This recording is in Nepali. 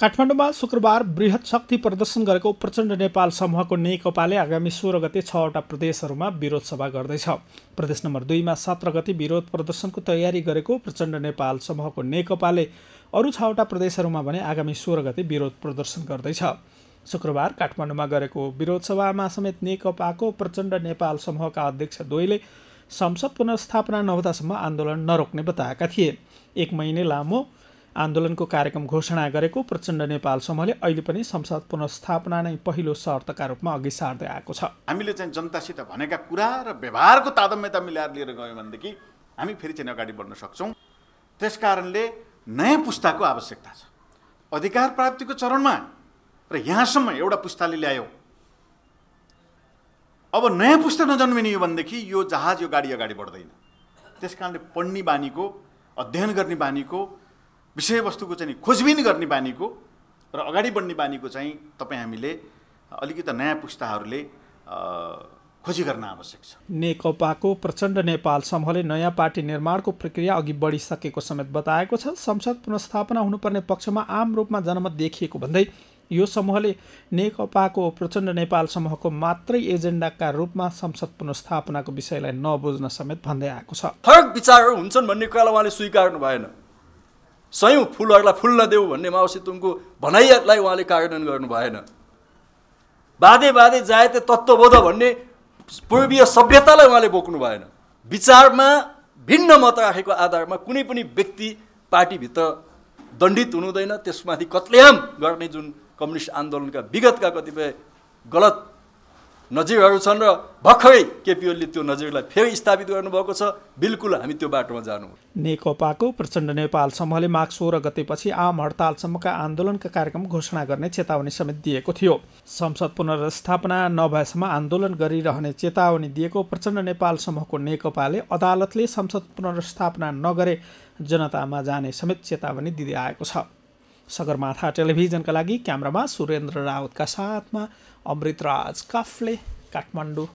काठमाडौँमा शुक्रबार वृहत शक्ति प्रदर्शन गरेको प्रचण्ड नेपाल समूहको नेकपाले आगामी सोह्र गते छवटा प्रदेशहरूमा विरोध सभा गर्दैछ प्रदेश नम्बर दुईमा सत्र गति विरोध प्रदर्शनको तयारी गरेको प्रचण्ड नेपाल समूहको नेकपाले अरू छवटा प्रदेशहरूमा भने आगामी सोह्र गते विरोध प्रदर्शन गर्दैछ शुक्रबार काठमाडौँमा गरेको विरोध सभामा समेत नेकपाको प्रचण्ड नेपाल समूहका अध्यक्ष द्वैले संसद पुनर्स्थापना नहुँदासम्म आन्दोलन नरोक्ने बताएका थिए एक महिने लामो आन्दोलनको कार्यक्रम घोषणा गरेको प्रचण्ड नेपाल समूहले अहिले पनि संसद पुनर्स्थापना नै पहिलो शर्तका रूपमा अघि सार्दै आएको छ हामीले चाहिँ जनतासित भनेका कुरा र व्यवहारको तादम्यता मिलाएर लिएर गयौँ भनेदेखि हामी फेरि चाहिँ अगाडि बढ्न सक्छौँ त्यस कारणले नयाँ पुस्ताको आवश्यकता छ अधिकार प्राप्तिको चरणमा र यहाँसम्म एउटा पुस्ताले ल्यायो अब नयाँ पुस्ता नजन्मिने हो भनेदेखि यो जहाज यो गाडी अगाडि बढ्दैन त्यस कारणले पढ्ने बानीको अध्ययन गर्ने बानीको विषयवस्तुको चाहिँ खोजबिन गर्ने बानीको र अगाडि बढ्ने बानीको चाहिँ तपाईँ हामीले अलिकति नयाँ पुस्ताहरूले खोजी गर्न आवश्यक छ नेकपाको प्रचण्ड नेपाल समूहले नयाँ पार्टी निर्माणको प्रक्रिया अघि बढिसकेको समेत बताएको छ संसद पुनस्थापना हुनुपर्ने पक्षमा आम रूपमा जनमत देखिएको भन्दै यो समूहले नेकपाको प्रचण्ड नेपाल समूहको मात्रै एजेन्डाका रूपमा संसद पुनस्थापनाको विषयलाई नबुझ्न समेत भन्दै आएको छ फरक विचारहरू हुन्छन् भन्ने कुरालाई उहाँले स्वीकार्नु भएन सयौँ फुलहरूलाई फुल्न देऊ भन्ने माओसितुङको भनाइलाई उहाँले कार्यान्वयन गर्नु भएन बाधे बाधे जायते तत्त्वबोध भन्ने पूर्वीय सभ्यतालाई उहाँले बोक्नु भएन विचारमा भिन्न मत राखेको आधारमा कुनै पनि व्यक्ति पार्टीभित्र दण्डित हुनुहुँदैन त्यसमाथि कत्लेआम गर्ने जुन कम्युनिस्ट आन्दोलनका विगतका कतिपय गलत नजिरहरू छन् र भर्खरै केपिओलीले त्यो नजिरलाई फेरि स्थापित गर्नुभएको छ बिल्कुल हामी त्यो बाटोमा जानु नेकपाको प्रचण्ड नेपाल समूहले माघ सोह्र गतेपछि आम हडतालसम्मका आन्दोलनका कार्यक्रम घोषणा गर्ने चेतावनी समेत दिएको थियो संसद पुनर्स्थापना नभएसम्म आन्दोलन गरिरहने चेतावनी दिएको प्रचण्ड नेपाल समूहको नेकपाले अदालतले संसद पुनर्स्थापना नगरे जनतामा जाने समेत चेतावनी दिँदै आएको छ सगरमाथा टेलिभिजनका लागि क्यामरामा सुरेन्द्र रावतका साथमा अमृतराज काफ्ले काठमाडौँ